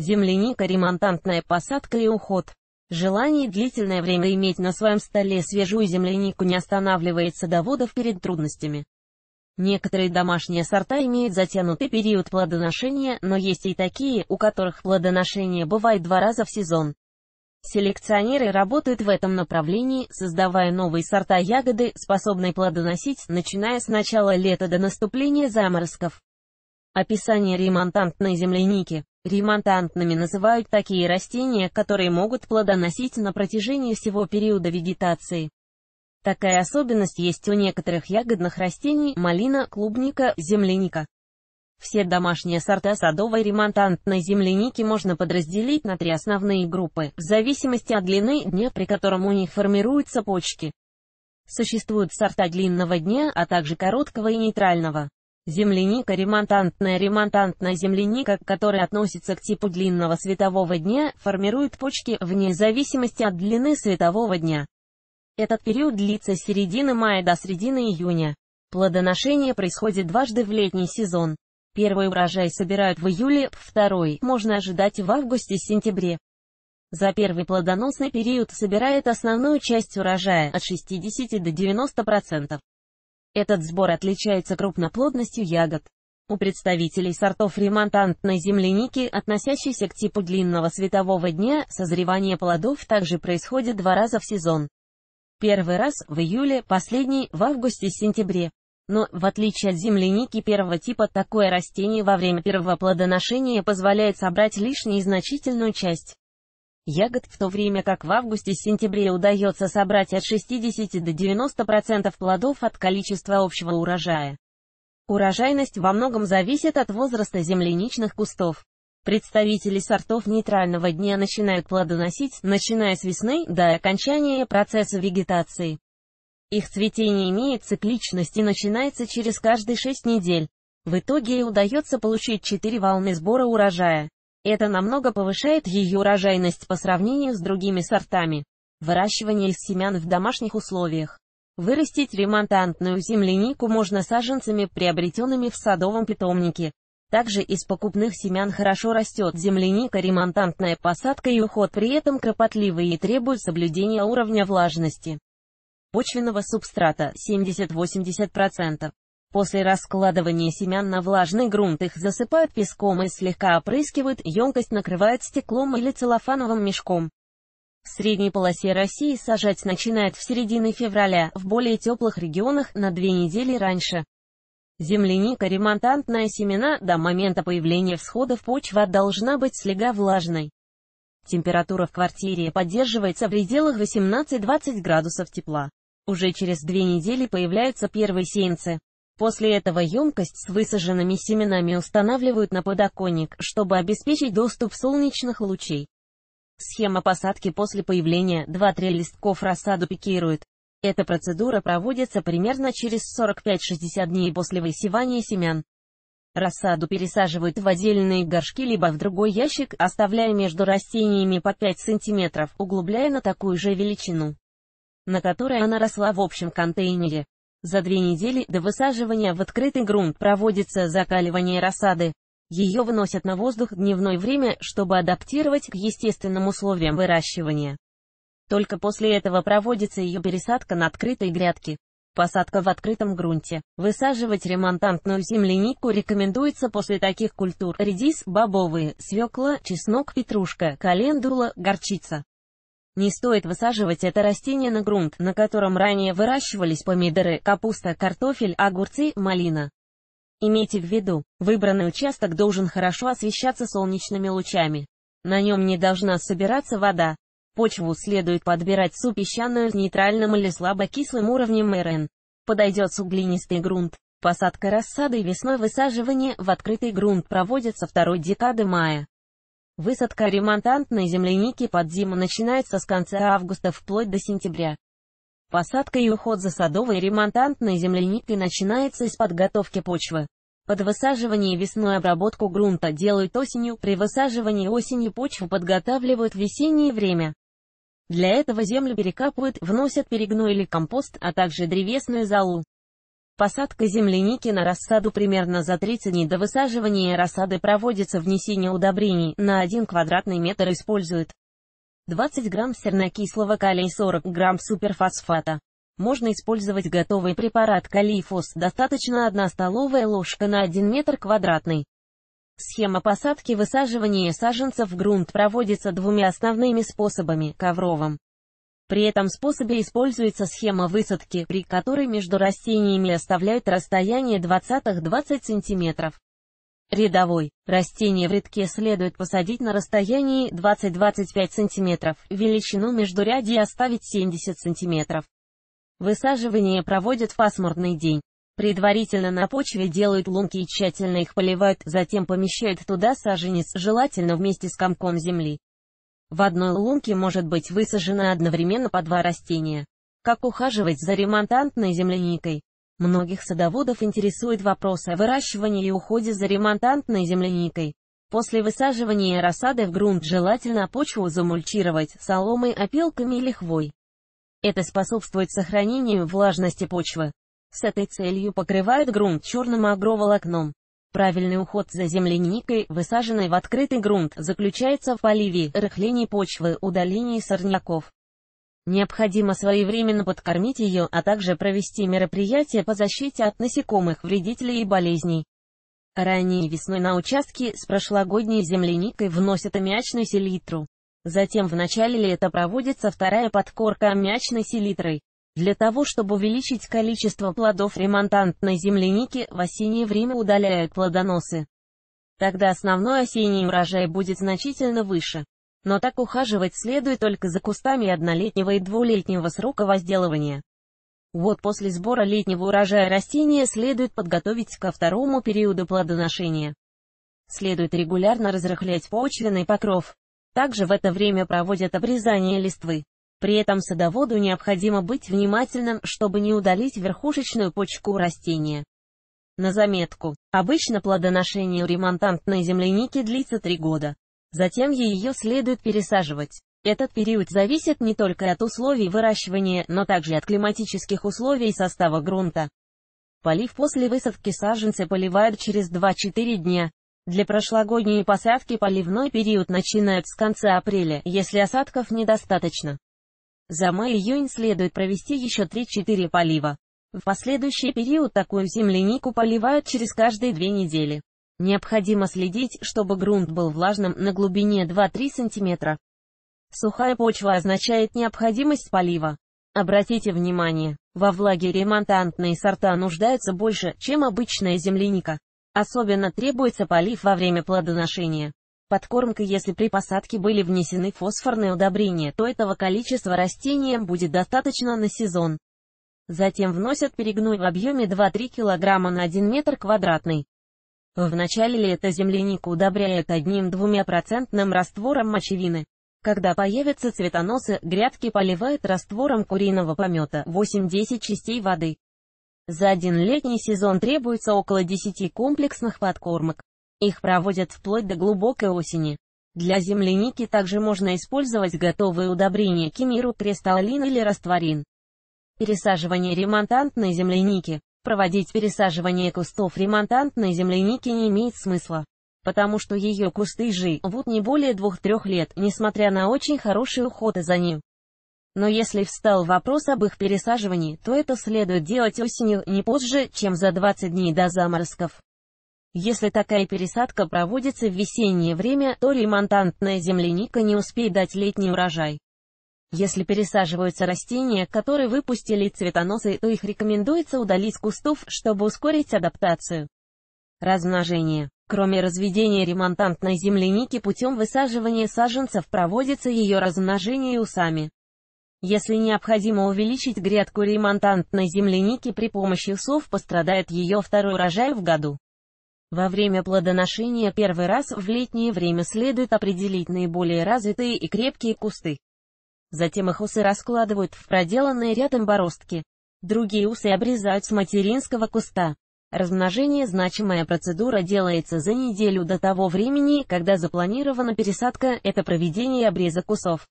земляника, ремонтантная посадка и уход. Желание длительное время иметь на своем столе свежую землянику не останавливает садоводов перед трудностями. Некоторые домашние сорта имеют затянутый период плодоношения, но есть и такие, у которых плодоношение бывает два раза в сезон. Селекционеры работают в этом направлении, создавая новые сорта ягоды, способные плодоносить, начиная с начала лета до наступления заморозков. Описание ремонтантной земляники. Ремонтантными называют такие растения, которые могут плодоносить на протяжении всего периода вегетации. Такая особенность есть у некоторых ягодных растений – малина, клубника, земляника. Все домашние сорта садовой ремонтантной земляники можно подразделить на три основные группы, в зависимости от длины дня, при котором у них формируются почки. Существуют сорта длинного дня, а также короткого и нейтрального. Земляника ремонтантная Ремонтантная земляника, которая относится к типу длинного светового дня, формирует почки вне зависимости от длины светового дня. Этот период длится с середины мая до середины июня. Плодоношение происходит дважды в летний сезон. Первый урожай собирают в июле, второй можно ожидать в августе-сентябре. За первый плодоносный период собирает основную часть урожая от 60 до 90%. Этот сбор отличается крупноплодностью ягод. У представителей сортов ремонтантной земляники, относящейся к типу длинного светового дня, созревание плодов также происходит два раза в сезон. Первый раз в июле, последний в августе-сентябре. Но, в отличие от земляники первого типа, такое растение во время первого плодоношения позволяет собрать лишнюю и значительную часть ягод, в то время как в августе-сентябре удается собрать от 60 до 90% процентов плодов от количества общего урожая. Урожайность во многом зависит от возраста земляничных кустов. Представители сортов нейтрального дня начинают плодоносить, начиная с весны до окончания процесса вегетации. Их цветение имеет цикличность и начинается через каждые 6 недель. В итоге удается получить 4 волны сбора урожая. Это намного повышает ее урожайность по сравнению с другими сортами. Выращивание из семян в домашних условиях. Вырастить ремонтантную землянику можно саженцами, приобретенными в садовом питомнике. Также из покупных семян хорошо растет земляника, ремонтантная посадка и уход при этом кропотливый и требуют соблюдения уровня влажности почвенного субстрата 70-80%. После раскладывания семян на влажный грунт их засыпают песком и слегка опрыскивают, емкость накрывают стеклом или целлофановым мешком. В средней полосе России сажать начинают в середине февраля, в более теплых регионах на две недели раньше. Земляника ремонтантная семена до момента появления всходов почва должна быть слегка влажной. Температура в квартире поддерживается в пределах 18-20 градусов тепла. Уже через две недели появляются первые сеянцы. После этого емкость с высаженными семенами устанавливают на подоконник, чтобы обеспечить доступ солнечных лучей. Схема посадки после появления 2-3 листков рассаду пикируют. Эта процедура проводится примерно через 45-60 дней после высевания семян. Рассаду пересаживают в отдельные горшки либо в другой ящик, оставляя между растениями по 5 см, углубляя на такую же величину, на которой она росла в общем контейнере. За две недели до высаживания в открытый грунт проводится закаливание рассады. Ее выносят на воздух дневное время, чтобы адаптировать к естественным условиям выращивания. Только после этого проводится ее пересадка на открытые грядки. Посадка в открытом грунте. Высаживать ремонтантную землянику рекомендуется после таких культур. Редис, бобовые, свекла, чеснок, петрушка, календула, горчица. Не стоит высаживать это растение на грунт, на котором ранее выращивались помидоры, капуста, картофель, огурцы, малина. Имейте в виду, выбранный участок должен хорошо освещаться солнечными лучами. На нем не должна собираться вода. Почву следует подбирать супесчаную с нейтральным или слабокислым уровнем РН. Подойдет суглинистый грунт. Посадка рассады весной высаживание в открытый грунт проводится второй декады мая. Высадка ремонтантной земляники под зиму начинается с конца августа вплоть до сентября. Посадка и уход за садовой ремонтантной земляникой начинается с подготовки почвы. Под высаживание весной обработку грунта делают осенью, при высаживании осенью почву подготавливают в весеннее время. Для этого землю перекапывают, вносят перегной или компост, а также древесную залу. Посадка земляники на рассаду примерно за 30 дней до высаживания рассады проводится внесение удобрений, на 1 квадратный метр используют 20 грамм сернокислого калия и 40 грамм суперфосфата. Можно использовать готовый препарат калифос, достаточно 1 столовая ложка на 1 метр квадратный. Схема посадки высаживания саженцев в грунт проводится двумя основными способами – ковровым при этом способе используется схема высадки, при которой между растениями оставляют расстояние 20-20 см. Рядовой. Растение в рядке следует посадить на расстоянии 20-25 см, величину между междурядья оставить 70 см. Высаживание проводят в пасмурный день. Предварительно на почве делают лунки и тщательно их поливают, затем помещают туда саженец, желательно вместе с комком земли. В одной лунке может быть высажено одновременно по два растения. Как ухаживать за ремонтантной земляникой? Многих садоводов интересует вопрос о выращивании и уходе за ремонтантной земляникой. После высаживания рассады в грунт желательно почву замульчировать соломой, опилками или хвой. Это способствует сохранению влажности почвы. С этой целью покрывают грунт черным агроволокном. Правильный уход за земляникой, высаженной в открытый грунт, заключается в поливе, рыхлении почвы, удалении сорняков. Необходимо своевременно подкормить ее, а также провести мероприятия по защите от насекомых, вредителей и болезней. Ранней весной на участке с прошлогодней земляникой вносят аммиачную селитру. Затем в начале лета проводится вторая подкорка аммиачной селитрой. Для того чтобы увеличить количество плодов ремонтантной земляники, в осеннее время удаляют плодоносы. Тогда основной осенний урожай будет значительно выше. Но так ухаживать следует только за кустами однолетнего и двулетнего срока возделывания. Вот после сбора летнего урожая растения следует подготовить ко второму периоду плодоношения. Следует регулярно разрыхлять почвенный покров. Также в это время проводят обрезание листвы. При этом садоводу необходимо быть внимательным, чтобы не удалить верхушечную почку растения. На заметку, обычно плодоношение ремонтантной земляники длится 3 года. Затем ее следует пересаживать. Этот период зависит не только от условий выращивания, но также от климатических условий и состава грунта. Полив после высадки саженцы поливают через 2-4 дня. Для прошлогодней посадки поливной период начинают с конца апреля, если осадков недостаточно. За май-июнь следует провести еще 3-4 полива. В последующий период такую землянику поливают через каждые две недели. Необходимо следить, чтобы грунт был влажным на глубине 2-3 см. Сухая почва означает необходимость полива. Обратите внимание, во влаге ремонтантные сорта нуждаются больше, чем обычная земляника. Особенно требуется полив во время плодоношения. Подкормка, если при посадке были внесены фосфорные удобрения, то этого количества растениям будет достаточно на сезон. Затем вносят перегной в объеме 2-3 кг на 1 метр квадратный. В начале лета землянику удобряют одним-двумя процентным раствором мочевины. Когда появятся цветоносы, грядки поливают раствором куриного помета 8-10 частей воды. За один летний сезон требуется около 10 комплексных подкормок. Их проводят вплоть до глубокой осени. Для земляники также можно использовать готовые удобрения кемиру, кристаллин или растворин. Пересаживание ремонтантной земляники. Проводить пересаживание кустов ремонтантной земляники не имеет смысла, потому что ее кусты живут не более 2-3 лет, несмотря на очень хороший уход за ним. Но если встал вопрос об их пересаживании, то это следует делать осенью не позже, чем за 20 дней до заморозков. Если такая пересадка проводится в весеннее время, то ремонтантная земляника не успеет дать летний урожай. Если пересаживаются растения, которые выпустили цветоносы, то их рекомендуется удалить с кустов, чтобы ускорить адаптацию. Размножение. Кроме разведения ремонтантной земляники путем высаживания саженцев проводится ее размножение усами. Если необходимо увеличить грядку ремонтантной земляники при помощи усов, пострадает ее второй урожай в году. Во время плодоношения первый раз в летнее время следует определить наиболее развитые и крепкие кусты. Затем их усы раскладывают в проделанные рядом бороздки. Другие усы обрезают с материнского куста. Размножение значимая процедура делается за неделю до того времени, когда запланирована пересадка, это проведение обреза кусов,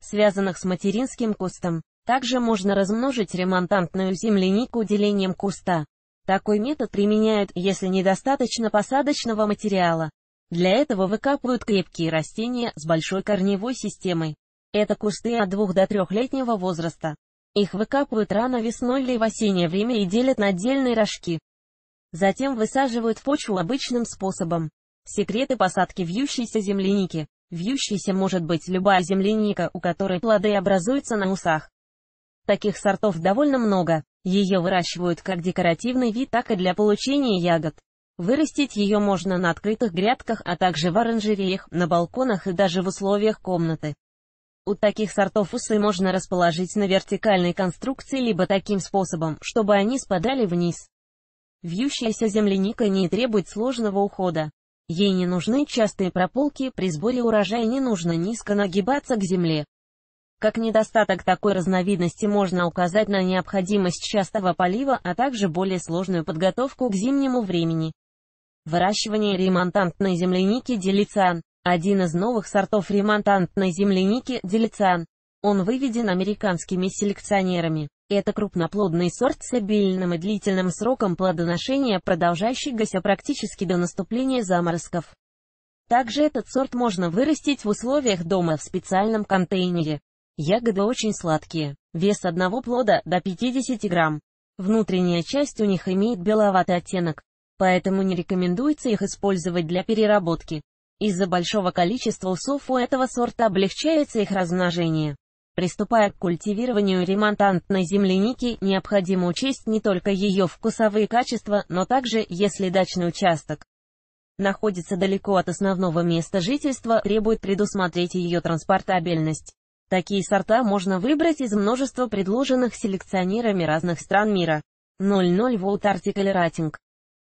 связанных с материнским кустом. Также можно размножить ремонтантную землянику делением куста. Такой метод применяют, если недостаточно посадочного материала. Для этого выкапывают крепкие растения с большой корневой системой. Это кусты от 2 до 3-летнего возраста. Их выкапывают рано весной или в осеннее время и делят на отдельные рожки. Затем высаживают в почву обычным способом. Секреты посадки вьющейся земляники. Вьющейся может быть любая земляника, у которой плоды образуются на усах. Таких сортов довольно много. Ее выращивают как декоративный вид, так и для получения ягод. Вырастить ее можно на открытых грядках, а также в оранжереях, на балконах и даже в условиях комнаты. У таких сортов усы можно расположить на вертикальной конструкции либо таким способом, чтобы они спадали вниз. Вьющаяся земляника не требует сложного ухода. Ей не нужны частые прополки, при сборе урожая не нужно низко нагибаться к земле. Как недостаток такой разновидности можно указать на необходимость частого полива, а также более сложную подготовку к зимнему времени. Выращивание ремонтантной земляники делициан. Один из новых сортов ремонтантной земляники – делициан. Он выведен американскими селекционерами. Это крупноплодный сорт с обильным и длительным сроком плодоношения, продолжающийся практически до наступления заморозков. Также этот сорт можно вырастить в условиях дома в специальном контейнере. Ягоды очень сладкие. Вес одного плода до 50 грамм. Внутренняя часть у них имеет беловатый оттенок, поэтому не рекомендуется их использовать для переработки. Из-за большого количества усов у этого сорта облегчается их размножение. Приступая к культивированию ремонтантной земляники, необходимо учесть не только ее вкусовые качества, но также, если дачный участок находится далеко от основного места жительства, требует предусмотреть ее транспортабельность. Такие сорта можно выбрать из множества предложенных селекционерами разных стран мира. 00 Volt Article Rating